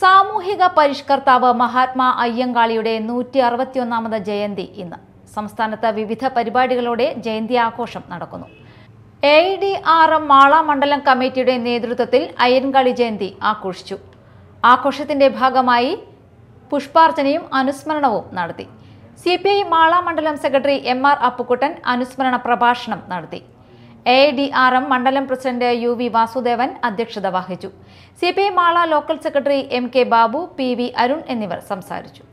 സാമൂഹിക പരിഷ്കർത്താവ് മഹാത്മാ അയ്യങ്കാളിയുടെ നൂറ്റി അറുപത്തിയൊന്നാമത് ജയന്തി ഇന്ന് സംസ്ഥാനത്ത് വിവിധ പരിപാടികളോടെ ജയന്തി ആഘോഷം നടക്കുന്നു A D R M Mala മണ്ഡലം കമ്മിറ്റിയുടെ നേതൃത്വത്തിൽ അയ്യൻകാളി ജയന്തി ആഘോഷിച്ചു ആഘോഷത്തിന്റെ ഭാഗമായി പുഷ്പാർച്ചനയും അനുസ്മരണവും നടത്തി സി പി ഐ മാള മണ്ഡലം സെക്രട്ടറി എം ആർ അപ്പുക്കുട്ടൻ അനുസ്മരണ പ്രഭാഷണം നടത്തി എ ഡി ആർ എം മണ്ഡലം പ്രസിഡന്റ് യു വി വാസുദേവൻ അധ്യക്ഷത വഹിച്ചു C P I Mala local secretary M K Babu P V Arun എന്നിവർ സംസാരിച്ചു